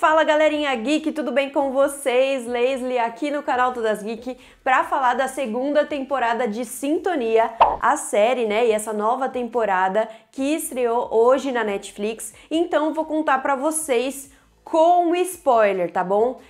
Fala galerinha geek, tudo bem com vocês? Leslie aqui no canal Todas Geek para falar da segunda temporada de Sintonia, a série, né? E essa nova temporada que estreou hoje na Netflix. Então vou contar para vocês com spoiler, tá bom?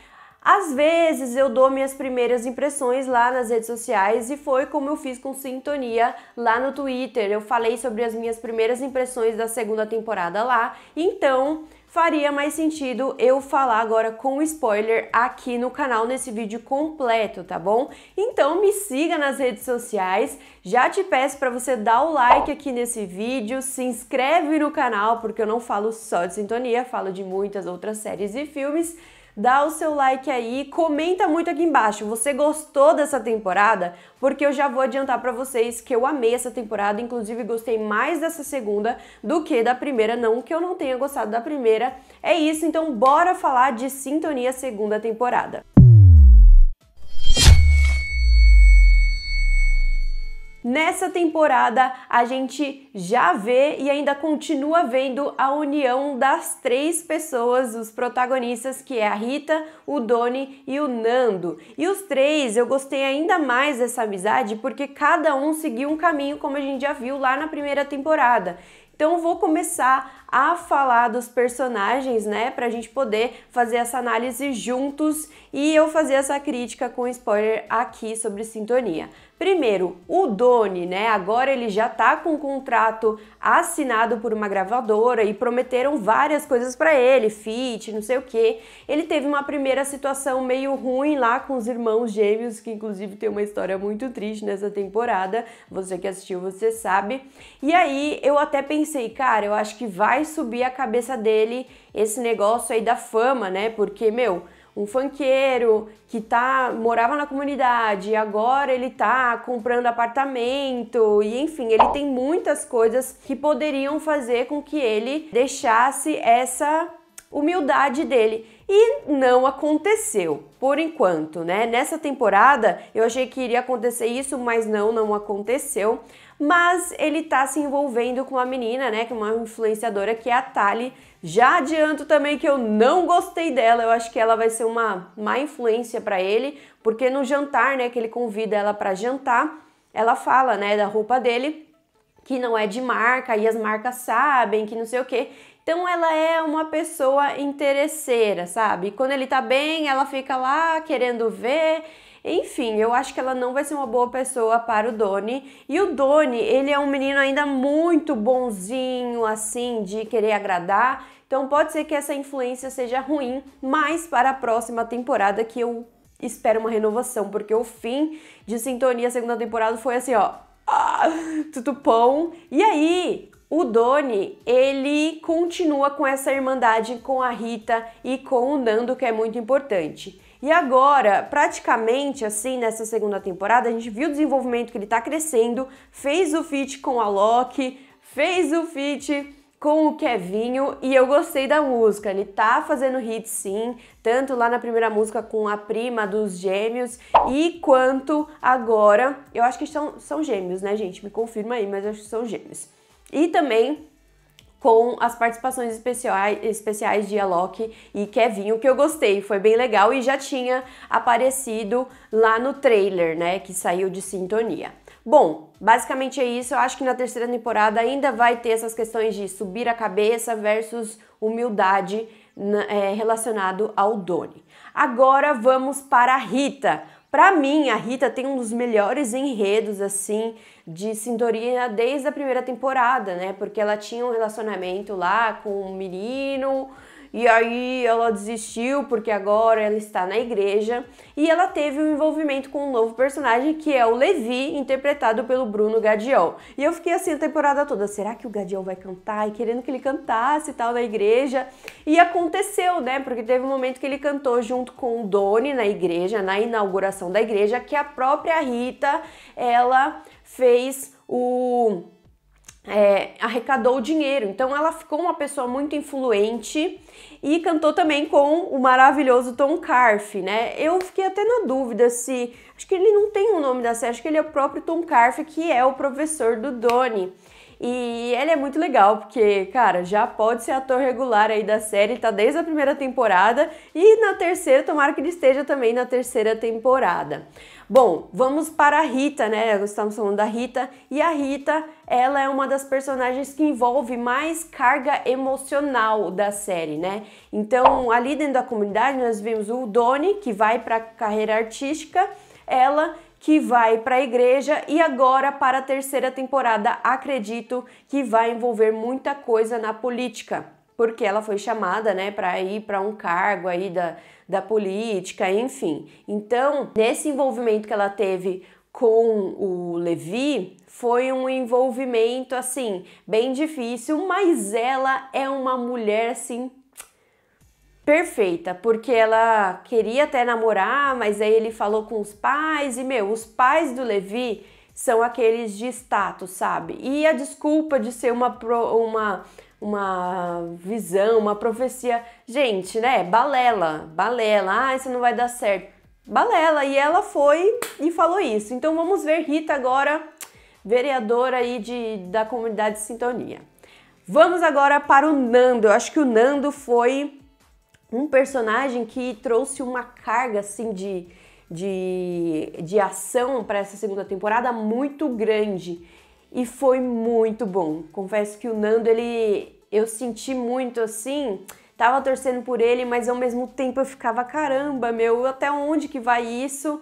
Às vezes eu dou minhas primeiras impressões lá nas redes sociais e foi como eu fiz com Sintonia lá no Twitter. Eu falei sobre as minhas primeiras impressões da segunda temporada lá. Então, faria mais sentido eu falar agora com spoiler aqui no canal nesse vídeo completo, tá bom? Então me siga nas redes sociais, já te peço para você dar o like aqui nesse vídeo, se inscreve no canal porque eu não falo só de sintonia, falo de muitas outras séries e filmes dá o seu like aí, comenta muito aqui embaixo. Você gostou dessa temporada? Porque eu já vou adiantar para vocês que eu amei essa temporada, inclusive gostei mais dessa segunda do que da primeira, não que eu não tenha gostado da primeira. É isso, então bora falar de Sintonia segunda temporada. Nessa temporada, a gente já vê e ainda continua vendo a união das três pessoas, os protagonistas, que é a Rita, o Doni e o Nando. E os três, eu gostei ainda mais dessa amizade porque cada um seguiu um caminho, como a gente já viu lá na primeira temporada. Então vou começar a falar dos personagens, né? Pra gente poder fazer essa análise juntos e eu fazer essa crítica com spoiler aqui sobre sintonia. Primeiro, o Doni, né? Agora ele já tá com um contrato assinado por uma gravadora e prometeram várias coisas para ele, fit, não sei o que. Ele teve uma primeira situação meio ruim lá com os irmãos gêmeos, que inclusive tem uma história muito triste nessa temporada. Você que assistiu, você sabe. E aí eu até pensei, cara, eu acho que vai vai subir a cabeça dele esse negócio aí da fama, né? Porque, meu, um funkeiro que tá morava na comunidade, agora ele tá comprando apartamento e enfim, ele tem muitas coisas que poderiam fazer com que ele deixasse essa humildade dele. E não aconteceu, por enquanto, né? Nessa temporada eu achei que iria acontecer isso, mas não, não aconteceu. Mas ele tá se envolvendo com uma menina, né? Que uma influenciadora que é a Tali. Já adianto também que eu não gostei dela. Eu acho que ela vai ser uma má influência para ele, porque no jantar, né? Que ele convida ela para jantar, ela fala, né? Da roupa dele que não é de marca e as marcas sabem, que não sei o que. Então ela é uma pessoa interesseira, sabe? quando ele tá bem, ela fica lá querendo ver. Enfim, eu acho que ela não vai ser uma boa pessoa para o Doni. E o Doni, ele é um menino ainda muito bonzinho, assim, de querer agradar. Então pode ser que essa influência seja ruim, mas para a próxima temporada que eu espero uma renovação, porque o fim de Sintonia segunda temporada foi assim, ó, ah, pão. E aí, o Doni, ele continua com essa irmandade com a Rita e com o Nando, que é muito importante. E agora, praticamente assim, nessa segunda temporada, a gente viu o desenvolvimento que ele tá crescendo, fez o feat com a Loki, fez o feat com o Kevinho e eu gostei da música. Ele tá fazendo hit sim, tanto lá na primeira música com a prima dos gêmeos e quanto agora. Eu acho que são, são gêmeos, né, gente? Me confirma aí, mas eu acho que são gêmeos. E também com as participações especiais, especiais de Alok e Kevin o que eu gostei, foi bem legal e já tinha aparecido lá no trailer, né, que saiu de sintonia. Bom, basicamente é isso. Eu acho que na terceira temporada ainda vai ter essas questões de subir a cabeça versus humildade é, relacionado ao Doni. Agora vamos para a Rita. Para mim, a Rita tem um dos melhores enredos assim de sintonia desde a primeira temporada, né? Porque ela tinha um relacionamento lá com um menino e aí ela desistiu porque agora ela está na igreja e ela teve um envolvimento com um novo personagem que é o Levi, interpretado pelo Bruno Gadiol. E eu fiquei assim a temporada toda, será que o Gadiol vai cantar? E querendo que ele cantasse e tal na igreja. E aconteceu, né? Porque teve um momento que ele cantou junto com o Doni na igreja, na inauguração da igreja, que a própria Rita, ela fez o é, arrecadou dinheiro. Então ela ficou uma pessoa muito influente e cantou também com o maravilhoso Tom Carf, né? Eu fiquei até na dúvida se. Acho que ele não tem o um nome da série, acho que ele é o próprio Tom Carf, que é o professor do Doni. E ele é muito legal, porque, cara, já pode ser ator regular aí da série, tá desde a primeira temporada e na terceira, tomara que ele esteja também na terceira temporada. Bom, vamos para a Rita, né? Estamos falando da Rita. E a Rita, ela é uma das personagens que envolve mais carga emocional da série, né? Então, ali dentro da comunidade, nós vemos o Doni, que vai para a carreira artística, ela que vai para a igreja e agora para a terceira temporada, acredito que vai envolver muita coisa na política porque ela foi chamada, né, para ir para um cargo aí da, da política, enfim. Então, nesse envolvimento que ela teve com o Levi foi um envolvimento assim bem difícil, mas ela é uma mulher assim perfeita, porque ela queria até namorar, mas aí ele falou com os pais e meu, os pais do Levi são aqueles de status, sabe? E a desculpa de ser uma uma uma visão, uma profecia. Gente, né? Balela, balela. Ah, isso não vai dar certo. Balela. E ela foi e falou isso. Então vamos ver Rita agora, vereadora aí de, da comunidade de sintonia. Vamos agora para o Nando. Eu acho que o Nando foi um personagem que trouxe uma carga assim de, de, de ação para essa segunda temporada muito grande e foi muito bom. Confesso que o Nando, ele eu senti muito assim, tava torcendo por ele, mas ao mesmo tempo eu ficava caramba, meu, até onde que vai isso?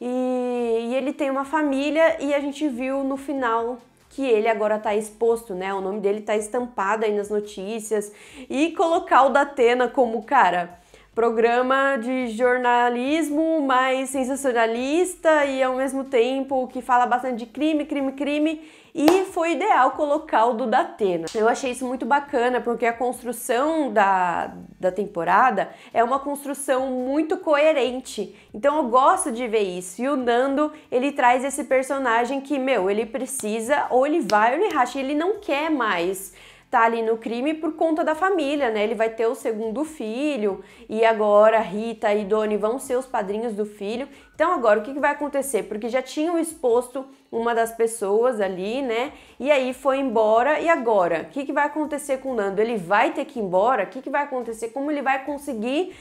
E, e ele tem uma família e a gente viu no final que ele agora está exposto, né? O nome dele está estampado aí nas notícias e colocar o da Atena como cara programa de jornalismo mais sensacionalista e ao mesmo tempo que fala bastante de crime, crime, crime e foi ideal colocar o do Datena. Né? Eu achei isso muito bacana porque a construção da, da temporada é uma construção muito coerente. Então eu gosto de ver isso. E o Nando, ele traz esse personagem que, meu, ele precisa, ou ele vai ou ele racha, ele não quer mais tá ali no crime por conta da família, né? Ele vai ter o segundo filho e agora Rita e Doni vão ser os padrinhos do filho. Então agora o que, que vai acontecer? Porque já tinham exposto uma das pessoas ali, né? E aí foi embora e agora? O que, que vai acontecer com o Nando? Ele vai ter que ir embora? O que, que vai acontecer? Como ele vai conseguir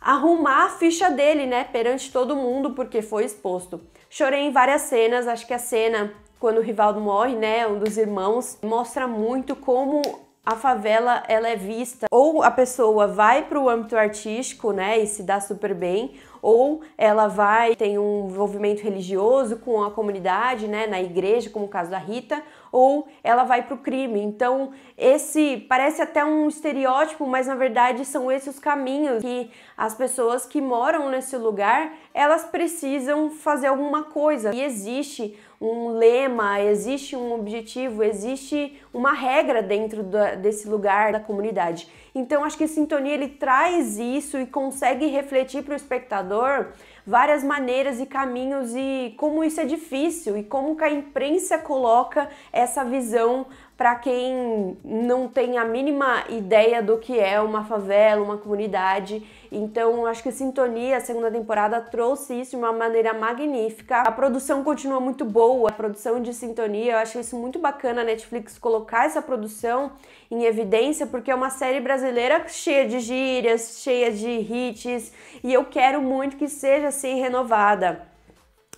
arrumar a ficha dele, né? Perante todo mundo porque foi exposto. Chorei em várias cenas, acho que a cena quando o Rivaldo morre, né, um dos irmãos, mostra muito como a favela ela é vista ou a pessoa vai para o âmbito artístico, né, e se dá super bem, ou ela vai tem um envolvimento religioso com a comunidade, né, na igreja, como o caso da Rita, ou ela vai para o crime. Então, esse parece até um estereótipo, mas na verdade são esses os caminhos que as pessoas que moram nesse lugar, elas precisam fazer alguma coisa. E existe um lema, existe um objetivo, existe uma regra dentro da, desse lugar da comunidade. Então acho que a sintonia ele traz isso e consegue refletir para o espectador várias maneiras e caminhos e como isso é difícil e como que a imprensa coloca essa visão para quem não tem a mínima ideia do que é uma favela, uma comunidade. Então, acho que Sintonia, a segunda temporada, trouxe isso de uma maneira magnífica. A produção continua muito boa, a produção de Sintonia, eu acho isso muito bacana a Netflix colocar essa produção em evidência, porque é uma série brasileira cheia de gírias, cheia de hits, e eu quero muito que seja assim renovada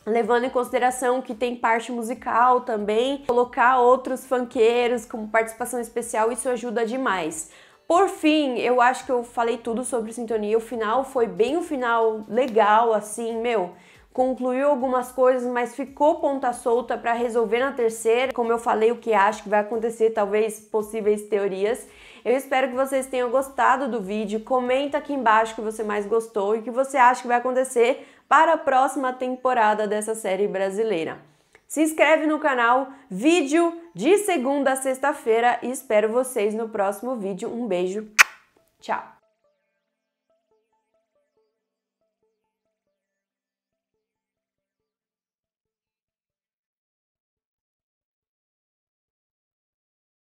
levando em consideração que tem parte musical também, colocar outros funkeiros como participação especial, isso ajuda demais. Por fim, eu acho que eu falei tudo sobre sintonia. O final foi bem um final legal, assim, meu. Concluiu algumas coisas, mas ficou ponta solta para resolver na terceira. Como eu falei, o que acho que vai acontecer, talvez possíveis teorias. Eu espero que vocês tenham gostado do vídeo. Comenta aqui embaixo o que você mais gostou e o que você acha que vai acontecer para a próxima temporada dessa série brasileira. Se inscreve no canal, vídeo de segunda a sexta-feira e espero vocês no próximo vídeo. Um beijo, tchau!